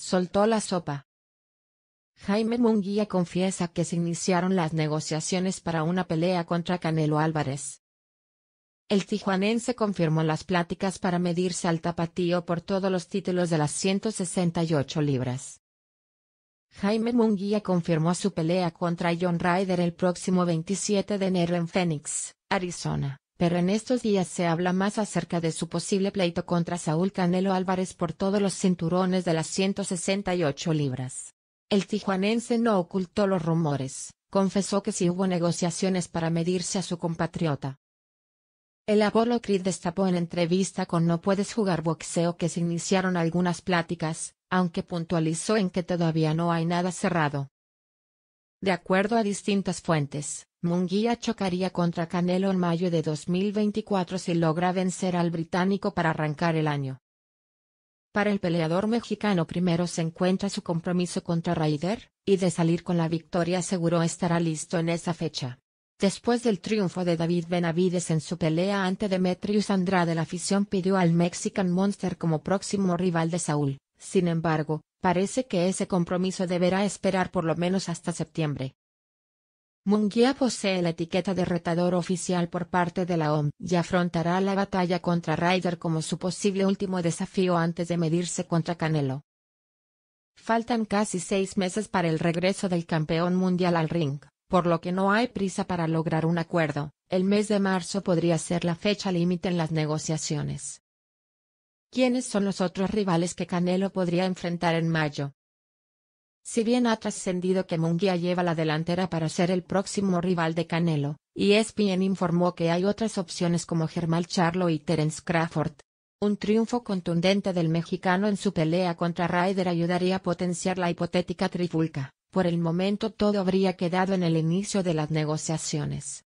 Soltó la sopa. Jaime Munguía confiesa que se iniciaron las negociaciones para una pelea contra Canelo Álvarez. El tijuanense confirmó las pláticas para medirse al tapatío por todos los títulos de las 168 libras. Jaime Munguía confirmó su pelea contra John Ryder el próximo 27 de enero en Phoenix, Arizona pero en estos días se habla más acerca de su posible pleito contra Saúl Canelo Álvarez por todos los cinturones de las 168 libras. El tijuanense no ocultó los rumores, confesó que sí hubo negociaciones para medirse a su compatriota. El Apolo Creed destapó en entrevista con No Puedes Jugar Boxeo que se iniciaron algunas pláticas, aunque puntualizó en que todavía no hay nada cerrado. De acuerdo a distintas fuentes, Munguía chocaría contra Canelo en mayo de 2024 si logra vencer al británico para arrancar el año. Para el peleador mexicano primero se encuentra su compromiso contra Raider, y de salir con la victoria aseguró estará listo en esa fecha. Después del triunfo de David Benavides en su pelea ante Demetrius Andrade la afición pidió al Mexican Monster como próximo rival de Saúl, sin embargo, parece que ese compromiso deberá esperar por lo menos hasta septiembre. Munguía posee la etiqueta de retador oficial por parte de la OM y afrontará la batalla contra Ryder como su posible último desafío antes de medirse contra Canelo. Faltan casi seis meses para el regreso del campeón mundial al ring, por lo que no hay prisa para lograr un acuerdo, el mes de marzo podría ser la fecha límite en las negociaciones. ¿Quiénes son los otros rivales que Canelo podría enfrentar en mayo? Si bien ha trascendido que Munguía lleva la delantera para ser el próximo rival de Canelo, y e ESPN informó que hay otras opciones como Germán Charlo y Terence Crawford. Un triunfo contundente del mexicano en su pelea contra Ryder ayudaría a potenciar la hipotética trifulca. Por el momento todo habría quedado en el inicio de las negociaciones.